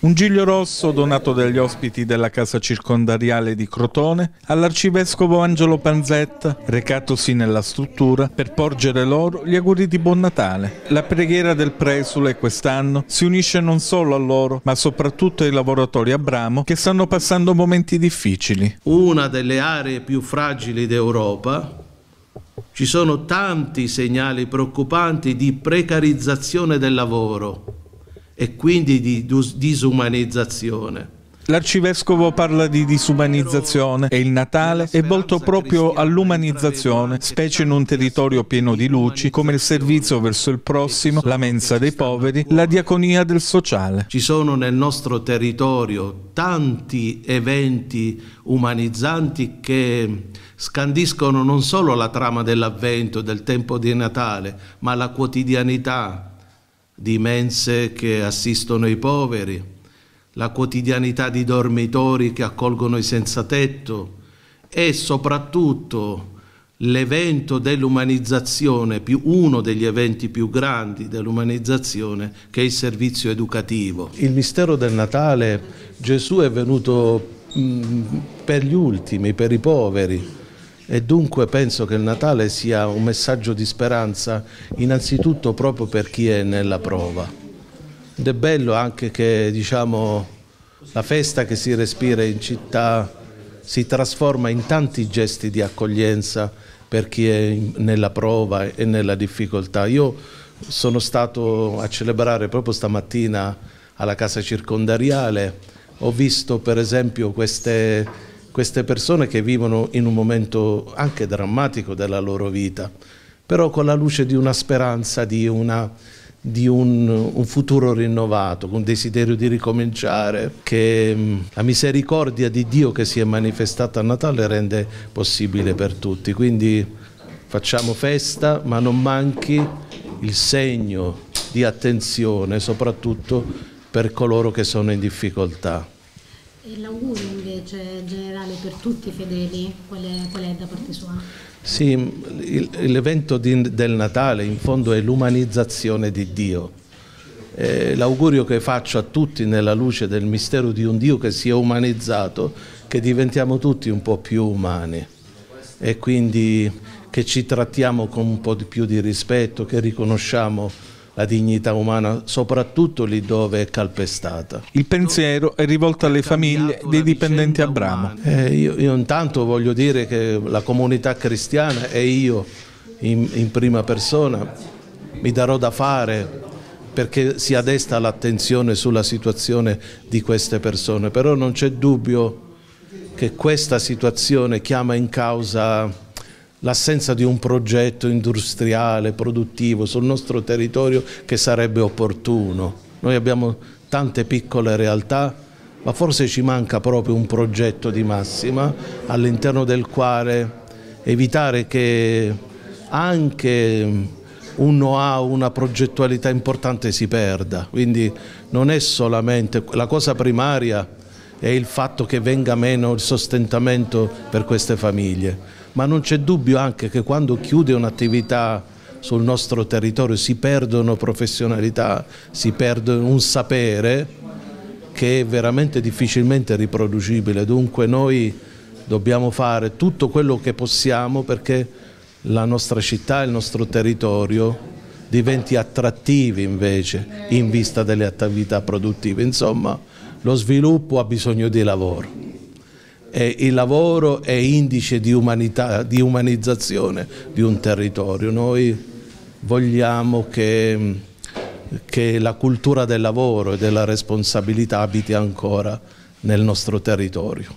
Un giglio rosso donato dagli ospiti della casa circondariale di Crotone all'arcivescovo Angelo Panzetta, recatosi nella struttura per porgere loro gli auguri di Buon Natale. La preghiera del presule quest'anno si unisce non solo a loro, ma soprattutto ai lavoratori a Bramo che stanno passando momenti difficili. Una delle aree più fragili d'Europa, ci sono tanti segnali preoccupanti di precarizzazione del lavoro e quindi di disumanizzazione. L'arcivescovo parla di disumanizzazione e il Natale è volto proprio all'umanizzazione, specie in un territorio pieno di luci, come il servizio verso il prossimo, la mensa dei poveri, la diaconia del sociale. Ci sono nel nostro territorio tanti eventi umanizzanti che scandiscono non solo la trama dell'avvento, del tempo di Natale, ma la quotidianità, di mense che assistono i poveri, la quotidianità di dormitori che accolgono i senza tetto e soprattutto l'evento dell'umanizzazione, uno degli eventi più grandi dell'umanizzazione, che è il servizio educativo. Il mistero del Natale, Gesù è venuto mh, mm, per gli ultimi, per i poveri, e dunque penso che il Natale sia un messaggio di speranza innanzitutto proprio per chi è nella prova. Ed è bello anche che diciamo, la festa che si respira in città si trasforma in tanti gesti di accoglienza per chi è nella prova e nella difficoltà. Io sono stato a celebrare proprio stamattina alla casa circondariale, ho visto per esempio queste queste persone che vivono in un momento anche drammatico della loro vita, però con la luce di una speranza, di, una, di un, un, futuro rinnovato, con un desiderio di ricominciare, che mm, la misericordia di Dio che si è manifestata a Natale rende possibile per tutti. Quindi facciamo festa, ma non manchi il segno di attenzione, soprattutto per coloro che sono in difficoltà. E l'augurio invece generale per tutti i fedeli, qual è, qual è da parte sua? Sì, l'evento del Natale in fondo è l'umanizzazione di Dio. Eh, l'augurio che faccio a tutti nella luce del mistero di un Dio che si è umanizzato, che diventiamo tutti un po' più umani e quindi che ci trattiamo con un po' di più di rispetto, che riconosciamo la dignità umana, soprattutto lì dove è calpestata. Il pensiero è rivolto alle famiglie dei dipendenti Abramo. Eh, io, io intanto voglio dire che la comunità cristiana e io in, in prima persona mi darò da fare perché si adesta l'attenzione sulla situazione di queste persone, però non c'è dubbio che questa situazione chiama in causa l'assenza di un progetto industriale, produttivo sul nostro territorio che sarebbe opportuno. Noi abbiamo tante piccole realtà, ma forse ci manca proprio un progetto di massima all'interno del quale evitare che anche un know-how, una progettualità importante si perda. Quindi non è solamente la cosa primaria è il fatto che venga meno il sostentamento per queste famiglie ma non c'è dubbio anche che quando chiude un'attività sul nostro territorio si perdono professionalità, si perde un sapere che è veramente difficilmente riproducibile, dunque noi dobbiamo fare tutto quello che possiamo perché la nostra città, e il nostro territorio diventi attrattivi invece in vista delle attività produttive. Insomma, lo sviluppo ha bisogno di lavoro eh, il lavoro è indice di, umanità, di umanizzazione di un territorio. Noi vogliamo che, che la cultura del lavoro e della responsabilità abiti ancora nel nostro territorio.